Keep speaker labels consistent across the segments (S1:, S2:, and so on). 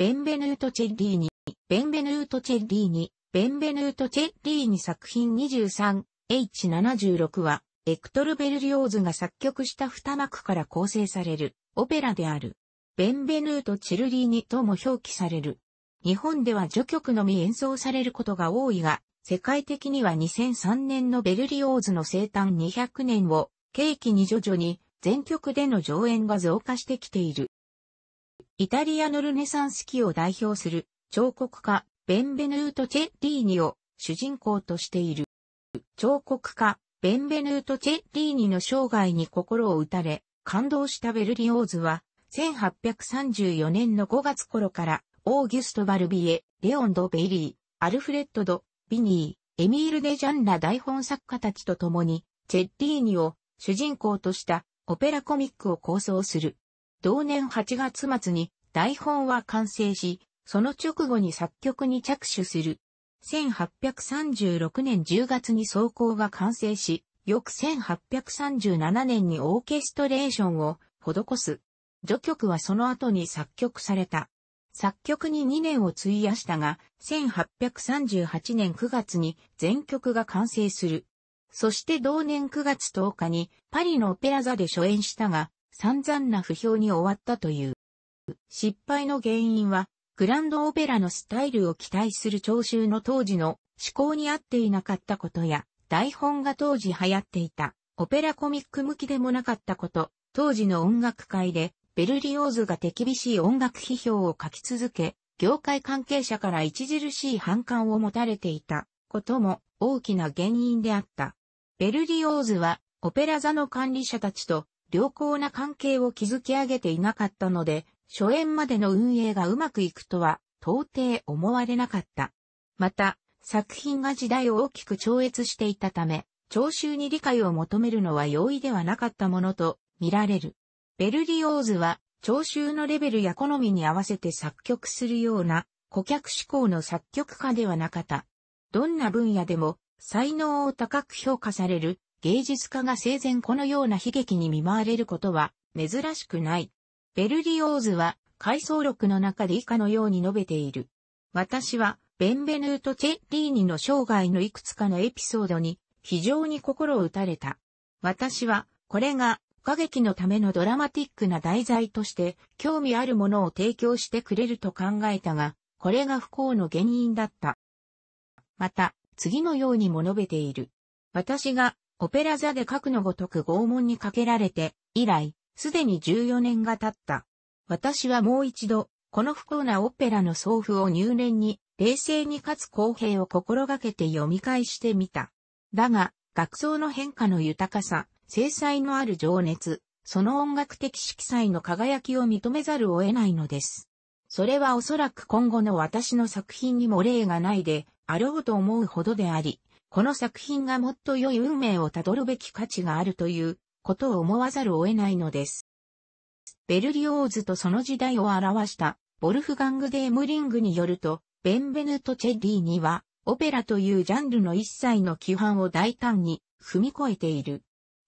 S1: ベンベヌート・チェッリーニ、ベンベヌート・チェッリーニ、ベンベヌート・チェッリーニ作品 23H76 は、エクトル・ベルリオーズが作曲した二幕から構成されるオペラである。ベンベヌート・チェルリーニとも表記される。日本では序曲のみ演奏されることが多いが、世界的には2003年のベルリオーズの生誕200年を契機に徐々に全曲での上演が増加してきている。イタリアのルネサンス期を代表する彫刻家、ベンベヌート・チェッリーニを主人公としている。彫刻家、ベンベヌート・チェッリーニの生涯に心を打たれ、感動したベルリオーズは、1834年の5月頃から、オーギュスト・バルビエ、レオン・ド・ベイリー、アルフレッド・ド・ビニー、エミール・デ・ジャンラ台本作家たちと共に、チェッリーニを主人公としたオペラコミックを構想する。同年8月末に台本は完成し、その直後に作曲に着手する。1836年10月に奏功が完成し、翌1837年にオーケストレーションを施す。序曲はその後に作曲された。作曲に2年を費やしたが、1838年9月に全曲が完成する。そして同年9月10日にパリのオペラ座で初演したが、散々な不評に終わったという。失敗の原因は、グランドオペラのスタイルを期待する聴衆の当時の思考に合っていなかったことや、台本が当時流行っていた、オペラコミック向きでもなかったこと、当時の音楽界で、ベルリオーズが手厳しい音楽批評を書き続け、業界関係者から著しい反感を持たれていたことも大きな原因であった。ベルリオーズはオペラ座の管理者たちと良好な関係を築き上げていなかったので、初演までの運営がうまくいくとは、到底思われなかった。また、作品が時代を大きく超越していたため、聴衆に理解を求めるのは容易ではなかったものと見られる。ベルリオーズは、聴衆のレベルや好みに合わせて作曲するような、顧客志向の作曲家ではなかった。どんな分野でも、才能を高く評価される芸術家が生前このような悲劇に見舞われることは珍しくない。ベルリオーズは回想録の中で以下のように述べている。私はベンベヌート・チェッリーニの生涯のいくつかのエピソードに非常に心を打たれた。私はこれが歌劇のためのドラマティックな題材として興味あるものを提供してくれると考えたが、これが不幸の原因だった。また、次のようにも述べている。私がオペラ座で核のごとく拷問にかけられて、以来、すでに14年が経った。私はもう一度、この不幸なオペラの送付を入念に、冷静にかつ公平を心がけて読み返してみた。だが、学奏の変化の豊かさ、制裁のある情熱、その音楽的色彩の輝きを認めざるを得ないのです。それはおそらく今後の私の作品にも例がないで、あろうと思うほどであり、この作品がもっと良い運命をたどるべき価値があるということを思わざるを得ないのです。ベルリオーズとその時代を表したボルフガング・デームリングによると、ベンベヌト・チェッリーには、オペラというジャンルの一切の規範を大胆に踏み越えている。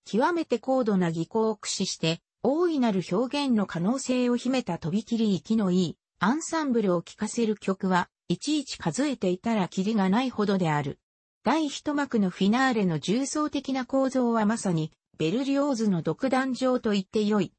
S1: 極めて高度な技巧を駆使して、大いなる表現の可能性を秘めたとびきり息のいいアンサンブルを聴かせる曲はいちいち数えていたらキリがないほどである。第一幕のフィナーレの重層的な構造はまさに、ベルリオーズの独壇場と言ってよい。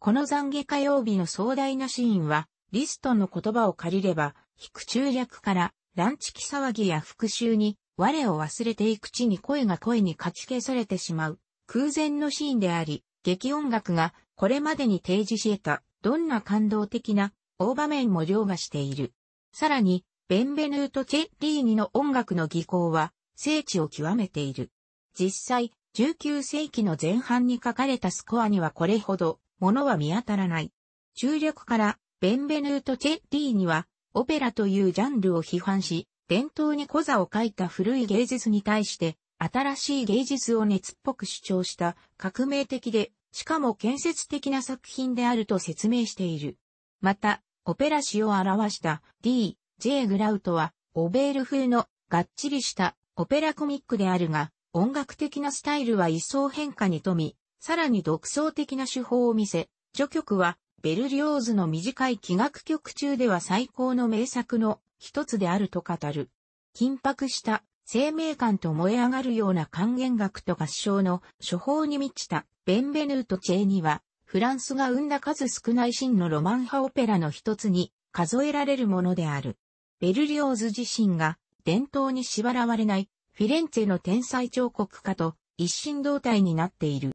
S1: この懺悔火曜日の壮大なシーンは、リストンの言葉を借りれば、引く中略から、ランチキ騒ぎや復讐に、我を忘れていく地に声が声にかき消されてしまう、空前のシーンであり、劇音楽がこれまでに提示し得た、どんな感動的な大場面も凌駕している。さらに、ベンベヌート・チェッリーニの音楽の技巧は、聖地を極めている。実際、19世紀の前半に書かれたスコアにはこれほど、ものは見当たらない。中略から、ベンベヌート・チェッティには、オペラというジャンルを批判し、伝統に小座を書いた古い芸術に対して、新しい芸術を熱っぽく主張した革命的で、しかも建設的な作品であると説明している。また、オペラ詩を表した D、J グラウトは、オベール風のがっちりしたオペラコミックであるが、音楽的なスタイルは一層変化に富み、さらに独創的な手法を見せ、序曲は、ベルリオーズの短い器楽曲中では最高の名作の一つであると語る。緊迫した生命感と燃え上がるような還元楽と合唱の処方に満ちたベンベヌート・チェーニは、フランスが生んだ数少ない真のロマン派オペラの一つに数えられるものである。ベルリオーズ自身が伝統に縛られない、フィレンツェの天才彫刻家と一心同体になっている。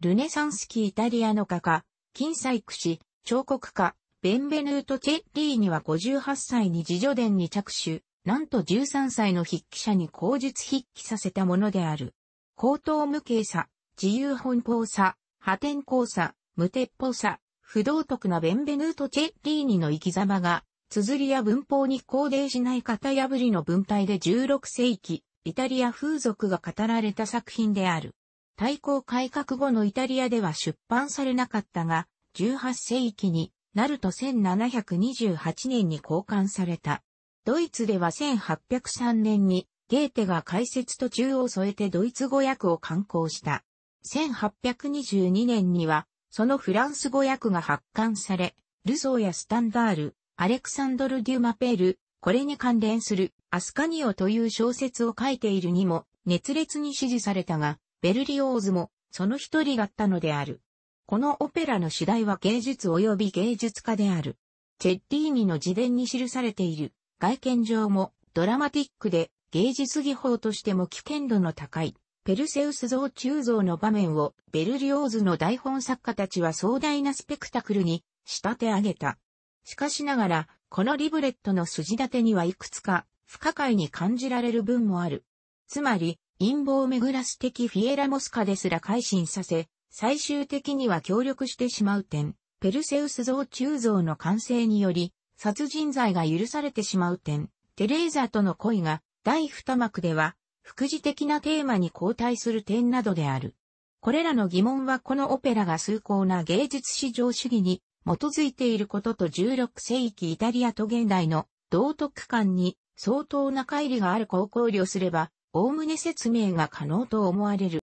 S1: ルネサンス期イタリアの画家、金細工師、彫刻家、ベンベヌート・チェッリーニは58歳に自叙伝に着手、なんと13歳の筆記者に口述筆記させたものである。高等無形さ、自由奔放さ、破天荒さ、無鉄砲さ、不道徳なベンベヌート・チェッリーニの生き様が、綴りや文法に肯定しない型破りの文体で16世紀、イタリア風俗が語られた作品である。大公改革後のイタリアでは出版されなかったが、18世紀になると1728年に交換された。ドイツでは1803年にゲーテが解説途中を添えてドイツ語訳を刊行した。1822年にはそのフランス語訳が発刊され、ルソーやスタンダール、アレクサンドル・デュマペール、これに関連するアスカニオという小説を書いているにも熱烈に支持されたが、ベルリオーズもその一人だったのである。このオペラの主題は芸術及び芸術家である。チェッティーニの自伝に記されている外見上もドラマティックで芸術技法としても危険度の高いペルセウス像中像の場面をベルリオーズの台本作家たちは壮大なスペクタクルに仕立て上げた。しかしながら、このリブレットの筋立てにはいくつか不可解に感じられる分もある。つまり、陰謀めぐらす的フィエラモスカですら改心させ、最終的には協力してしまう点、ペルセウス像中像の完成により、殺人罪が許されてしまう点、テレーザとの恋が第二幕では、副次的なテーマに交代する点などである。これらの疑問はこのオペラが崇高な芸術至上主義に基づいていることと16世紀イタリアと現代の道徳観に相当な乖離があるかを考慮すれば、おおむね説明が可能と思われる。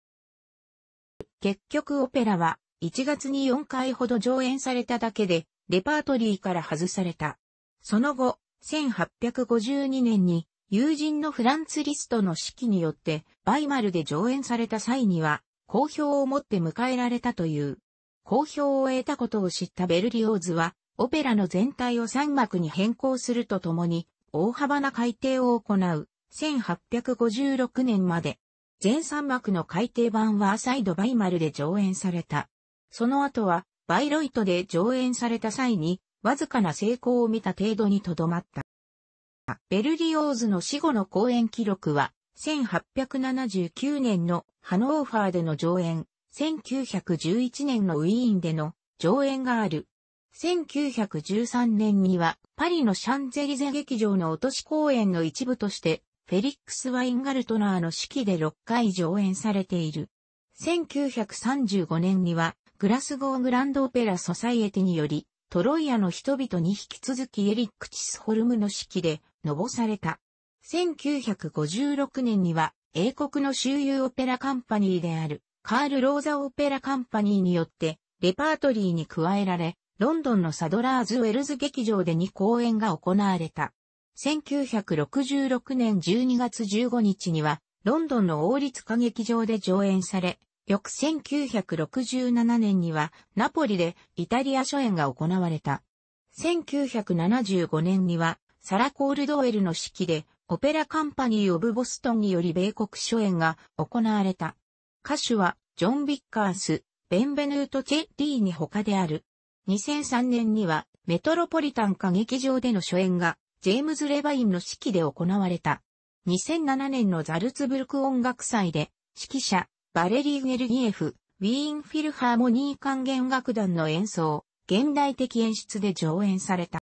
S1: 結局オペラは1月に4回ほど上演されただけで、レパートリーから外された。その後、1852年に友人のフランツ・リストの指揮によってバイマルで上演された際には、好評をもって迎えられたという。好評を得たことを知ったベルリオーズは、オペラの全体を3幕に変更するとともに、大幅な改訂を行う、1856年まで。全3幕の改訂版はサイド・バイマルで上演された。その後は、バイロイトで上演された際に、わずかな成功を見た程度にとどまった。ベルリオーズの死後の公演記録は、1879年のハノーファーでの上演、1911年のウィーンでの上演がある。1913年にはパリのシャンゼリゼ劇場の落とし公演の一部としてフェリックス・ワインガルトナーの指揮で6回上演されている。1935年にはグラスゴーグランドオペラソサイエティによりトロイアの人々に引き続きエリック・チスホルムの指揮でのぼされた。1956年には英国の周遊オペラカンパニーであるカール・ローザ・オペラ・カンパニーによって、レパートリーに加えられ、ロンドンのサドラーズ・ウェルズ劇場で2公演が行われた。1966年12月15日には、ロンドンの王立歌劇場で上演され、翌1967年には、ナポリでイタリア初演が行われた。1975年には、サラ・コールドウェルの指揮で、オペラカンパニー・オブ・ボストンにより米国初演が行われた。歌手は、ジョン・ビッカース、ベンベヌート・チェリーに他である。2003年には、メトロポリタン歌劇場での初演が、ジェームズ・レバインの指揮で行われた。2007年のザルツブルク音楽祭で、指揮者、バレリー・ゲルギエフ、ウィーン・フィルハーモニー管弦楽団の演奏、現代的演出で上演された。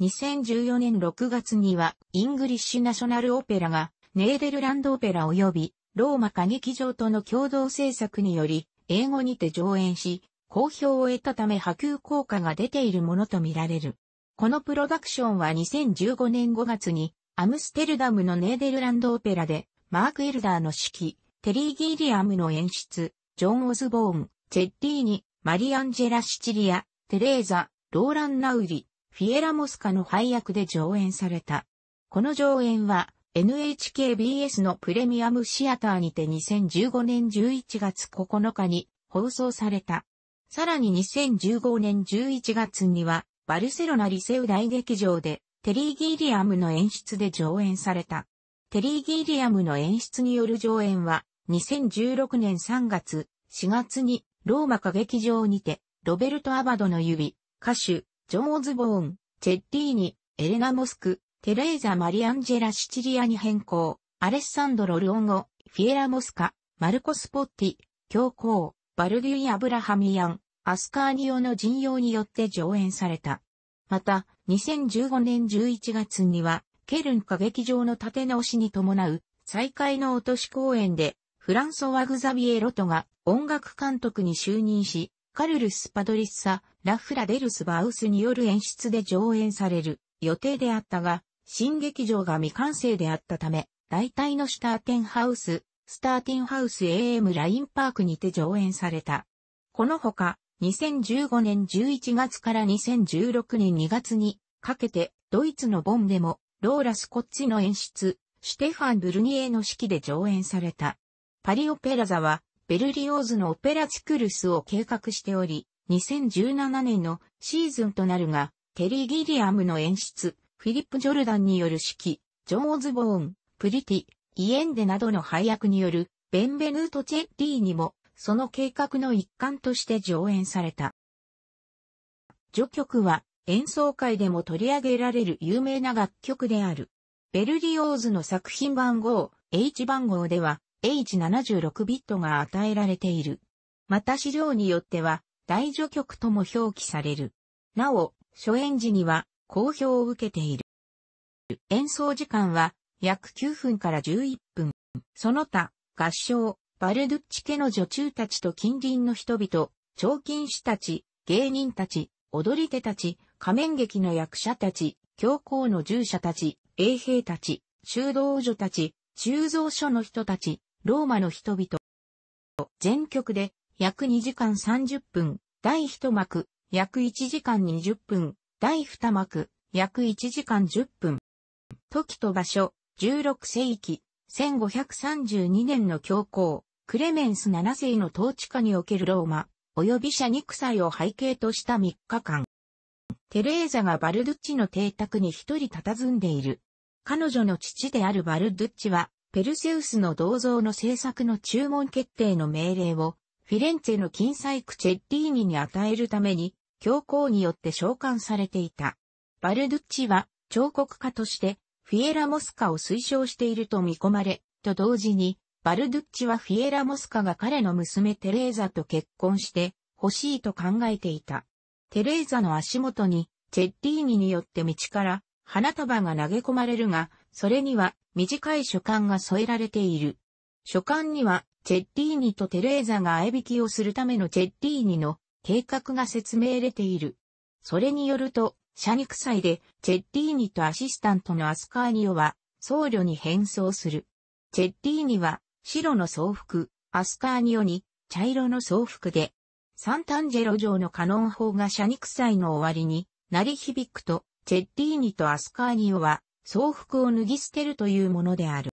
S1: 2014年6月には、イングリッシュ・ナショナル・オペラが、ネーデルランド・オペラ及び、ローマ歌劇場との共同制作により、英語にて上演し、好評を得たため波及効果が出ているものとみられる。このプロダクションは2015年5月に、アムステルダムのネーデルランドオペラで、マーク・エルダーの指揮、テリー・ギリアムの演出、ジョン・オズボーン、チェッティーニ、マリアンジェラ・シチリア、テレーザ、ローラン・ナウリ、フィエラ・モスカの配役で上演された。この上演は、NHKBS のプレミアムシアターにて2015年11月9日に放送された。さらに2015年11月には、バルセロナリセウ大劇場で、テリー・ギリアムの演出で上演された。テリー・ギリアムの演出による上演は、2016年3月、4月に、ローマ歌劇場にて、ロベルト・アバドの指、歌手、ジョン・オズボーン、チェッティーニ、エレナ・モスク、テレーザ・マリアンジェラ・シチリアに変更、アレッサンドロ・ルオンゴ、フィエラ・モスカ、マルコス・ポッティ、教皇、バルデュイ・アブラハミアン、アスカーニオの陣容によって上演された。また、2015年11月には、ケルン歌劇場の建て直しに伴う、再開の落とし公演で、フランソワ・グザビエ・ロトが音楽監督に就任し、カルルス・パドリッサ、ラフラデルス・バウスによる演出で上演される予定であったが、新劇場が未完成であったため、大体のスターテンハウス、スターテンハウス AM ラインパークにて上演された。このほか、2015年11月から2016年2月にかけて、ドイツのボンでも、ローラ・スコッチの演出、シュテファン・ブルニエの式で上演された。パリオペラ座は、ベルリオーズのオペラチクルスを計画しており、2017年のシーズンとなるが、テリー・ギリアムの演出、フィリップ・ジョルダンによる指揮、ジョーオズボーン、プリティ、イエンデなどの配役による、ベンベヌート・チェッリーにも、その計画の一環として上演された。序曲は、演奏会でも取り上げられる有名な楽曲である。ベルリオーズの作品番号、H 番号では、H76 ビットが与えられている。また資料によっては、大序曲とも表記される。なお、初演時には、好評を受けている。演奏時間は約9分から11分。その他、合唱、バルドッチ家の女中たちと近隣の人々、彫金師たち、芸人たち、踊り手たち、仮面劇の役者たち、教皇の従者たち、衛兵たち、修道女たち、鋳造所の人たち、ローマの人々。全曲で約2時間30分、第一幕、約1時間20分、第二幕、約1時間10分。時と場所、16世紀、1532年の教皇、クレメンス7世の統治下におけるローマ、及び社肉祭を背景とした3日間。テレーザがバルドッチの邸宅に一人佇んでいる。彼女の父であるバルドッチは、ペルセウスの銅像の制作の注文決定の命令を、フィレンツェの金細工チェッリーニに与えるために、教皇によって召喚されていた。バルドゥッチは彫刻家としてフィエラ・モスカを推奨していると見込まれ、と同時に、バルドゥッチはフィエラ・モスカが彼の娘テレーザと結婚して欲しいと考えていた。テレーザの足元にチェッリーニによって道から花束が投げ込まれるが、それには短い書簡が添えられている。書簡にはチェッリーニとテレーザが合引きをするためのチェッリーニの計画が説明れている。それによると、社肉祭で、チェッリーニとアシスタントのアスカーニオは、僧侶に変装する。チェッリーニは、白の装服、アスカーニオに、茶色の装服で、サンタンジェロ城のカノン砲が社肉祭の終わりに、鳴り響くと、チェッリーニとアスカーニオは、装服を脱ぎ捨てるというものである。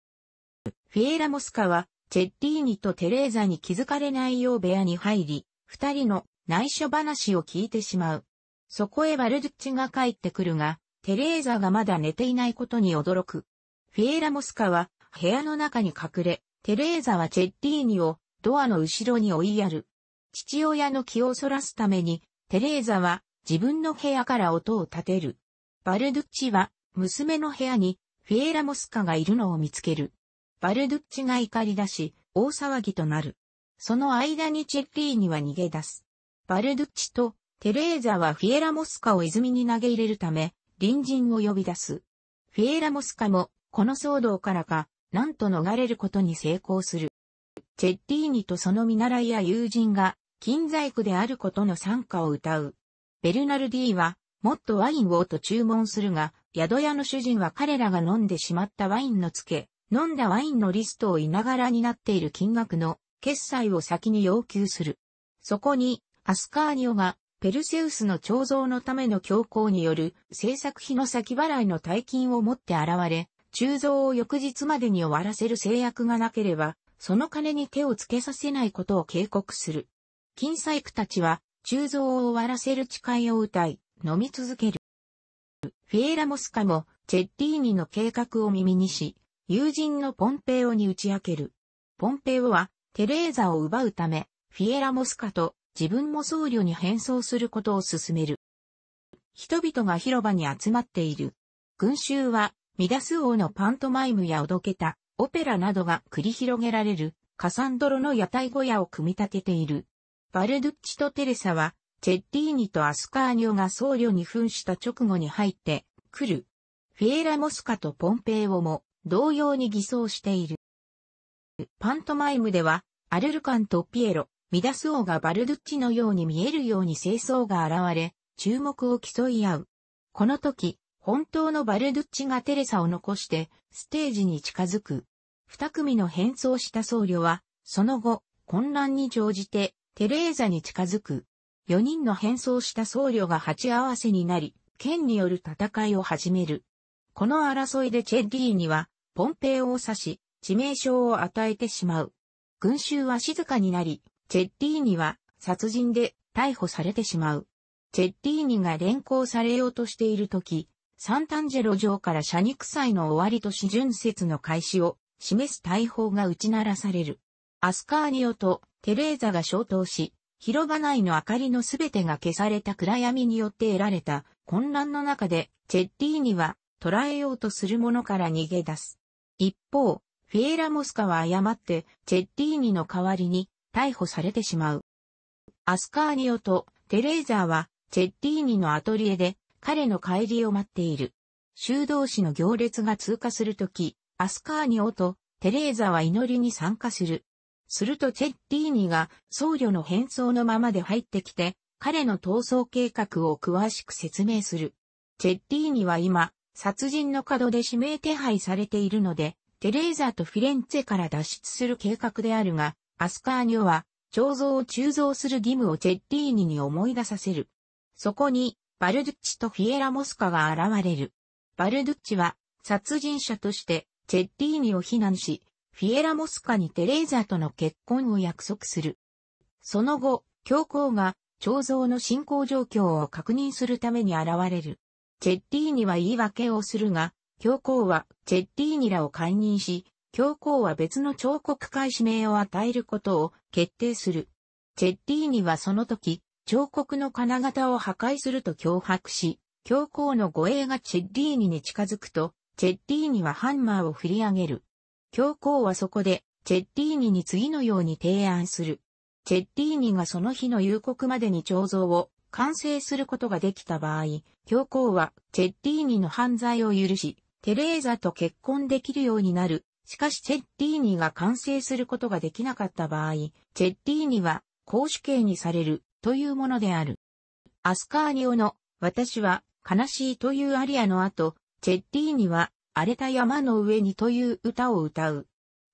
S1: フィエラモスカは、チェッリーニとテレーザに気づかれないよう部屋に入り、二人の内緒話を聞いてしまう。そこへバルドッチが帰ってくるが、テレーザがまだ寝ていないことに驚く。フィエラ・モスカは部屋の中に隠れ、テレーザはチェッリーニをドアの後ろに追いやる。父親の気をそらすために、テレーザは自分の部屋から音を立てる。バルドゥッチは娘の部屋にフィエラ・モスカがいるのを見つける。バルドゥッチが怒り出し、大騒ぎとなる。その間にチェッリーニは逃げ出す。バルドッチとテレーザはフィエラモスカを泉に投げ入れるため、隣人を呼び出す。フィエラモスカも、この騒動からか、なんと逃れることに成功する。チェッティーニとその見習いや友人が、金細工であることの参加を歌う。ベルナルディは、もっとワインをと注文するが、宿屋の主人は彼らが飲んでしまったワインのつけ、飲んだワインのリストをいながらになっている金額の決済を先に要求する。そこに、アスカーニオがペルセウスの彫像のための教皇による制作費の先払いの大金を持って現れ、鋳造を翌日までに終わらせる制約がなければ、その金に手をつけさせないことを警告する。金細工たちは、鋳造を終わらせる誓いを歌い、飲み続ける。フィエラモスカも、チェッリーニの計画を耳にし、友人のポンペオに打ち明ける。ポンペオは、テレーザを奪うため、フィエラモスカと自分も僧侶に変装することを勧める。人々が広場に集まっている。群衆は、ミダス王のパントマイムやおどけた、オペラなどが繰り広げられる、カサンドロの屋台小屋を組み立てている。バルドゥッチとテレサは、チェッティーニとアスカーニョが僧侶に扮した直後に入って来る。フィエラ・モスカとポンペイオも同様に偽装している。パントマイムでは、アルルカンとピエロ、ミダス王がバルドッチのように見えるように清掃が現れ、注目を競い合う。この時、本当のバルドッチがテレサを残して、ステージに近づく。二組の変装した僧侶は、その後、混乱に乗じて、テレーザに近づく。四人の変装した僧侶が鉢合わせになり、剣による戦いを始める。この争いでチェッリーには、ポンペイを刺し、致命傷を与えてしまう。群衆は静かになり、チェッティーニは殺人で逮捕されてしまう。チェッティーニが連行されようとしている時、サンタンジェロ城から社肉祭の終わりと四巡説の開始を示す大砲が打ち鳴らされる。アスカーニオとテレーザが消灯し、広場内の明かりのすべてが消された暗闇によって得られた混乱の中で、チェッティーニは捕らえようとする者から逃げ出す。一方、フィエラ・モスカは誤って、チェッティーニの代わりに、逮捕されてしまう。アスカーニオとテレーザーは、チェッティーニのアトリエで、彼の帰りを待っている。修道士の行列が通過するとき、アスカーニオとテレーザーは祈りに参加する。するとチェッティーニが僧侶の変装のままで入ってきて、彼の逃走計画を詳しく説明する。チェッティーニは今、殺人の角で指名手配されているので、テレーザーとフィレンツェから脱出する計画であるが、アスカーニョは、彫像を鋳造する義務をチェッリーニに思い出させる。そこに、バルドッチとフィエラ・モスカが現れる。バルドッチは、殺人者として、チェッリーニを非難し、フィエラ・モスカにテレーザとの結婚を約束する。その後、教皇が、彫像の進行状況を確認するために現れる。チェッリーニは言い訳をするが、教皇はチェッリーニらを解任し、教皇は別の彫刻開指名を与えることを決定する。チェッリーニはその時、彫刻の金型を破壊すると脅迫し、教皇の護衛がチェッリーニに近づくと、チェッリーニはハンマーを振り上げる。教皇はそこで、チェッリーニに次のように提案する。チェッリーニがその日の夕刻までに彫像を完成することができた場合、教皇はチェッリーニの犯罪を許し、テレーザと結婚できるようになるしかしチェッティーニが完成することができなかった場合、チェッティーニは公主刑にされるというものである。アスカーニオの私は悲しいというアリアの後、チェッティーニは荒れた山の上にという歌を歌う。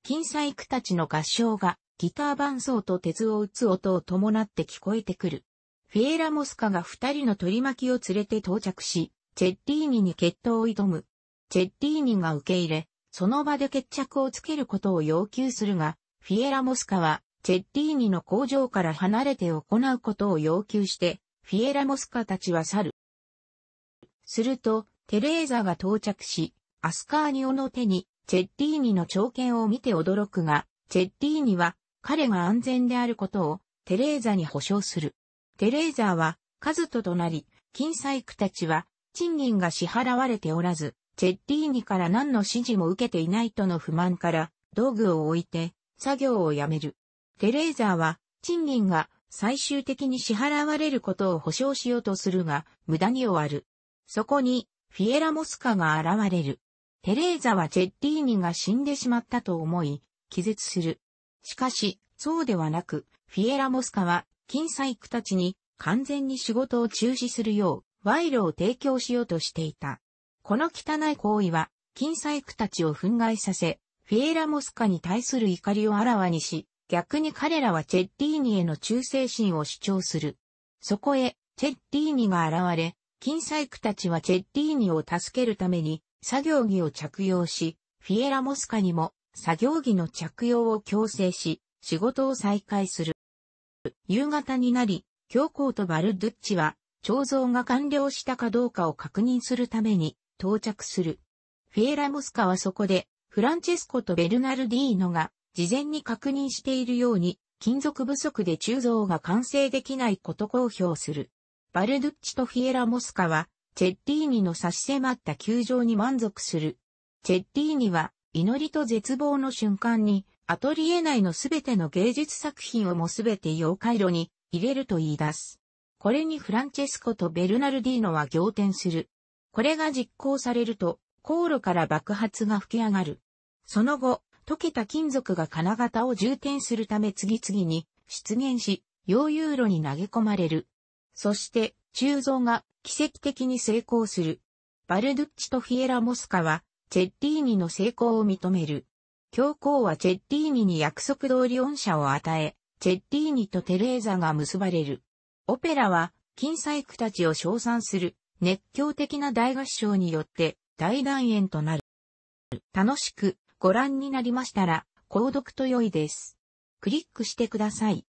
S1: 金細工たちの合唱がギター伴奏と鉄を打つ音を伴って聞こえてくる。フィエラモスカが二人の取り巻きを連れて到着し、チェッティーニに決闘を挑む。チェッティーニが受け入れ、その場で決着をつけることを要求するが、フィエラ・モスカは、チェッリーニの工場から離れて行うことを要求して、フィエラ・モスカたちは去る。すると、テレーザが到着し、アスカーニオの手に、チェッリーニの長剣を見て驚くが、チェッリーニは、彼が安全であることを、テレーザに保証する。テレーザは、カズととなり、金細工たちは、賃金が支払われておらず、チェッリーニから何の指示も受けていないとの不満から、道具を置いて、作業をやめる。テレーザーは、賃金が最終的に支払われることを保証しようとするが、無駄に終わる。そこに、フィエラ・モスカが現れる。テレーザはチェッリーニが死んでしまったと思い、気絶する。しかし、そうではなく、フィエラ・モスカは、金細工たちに完全に仕事を中止するよう、賄賂を提供しようとしていた。この汚い行為は、金細工たちを憤慨させ、フィエラ・モスカに対する怒りをあらわにし、逆に彼らはチェッティーニへの忠誠心を主張する。そこへ、チェッティーニが現れ、金細工たちはチェッティーニを助けるために、作業着を着用し、フィエラ・モスカにも、作業着の着用を強制し、仕事を再開する。夕方になり、教皇とバルドゥッチは、彫像が完了したかどうかを確認するために、到着する。フィエラ・モスカはそこで、フランチェスコとベルナルディーノが事前に確認しているように、金属不足で鋳造が完成できないこと公表する。バルドッチとフィエラ・モスカは、チェッリーニの差し迫った球場に満足する。チェッリーニは、祈りと絶望の瞬間に、アトリエ内のすべての芸術作品をもすべて妖怪炉に入れると言い出す。これにフランチェスコとベルナルディーノは仰天する。これが実行されると、航路から爆発が吹き上がる。その後、溶けた金属が金型を充填するため次々に出現し、溶融炉に投げ込まれる。そして、鋳造が奇跡的に成功する。バルドッチとフィエラ・モスカは、チェッリーニの成功を認める。教皇はチェッリーニに約束通り恩赦を与え、チェッリーニとテレーザが結ばれる。オペラは、金細工たちを称賛する熱狂的な大合唱によって大団円となる。楽しくご覧になりましたら、購読と良いです。クリックしてください。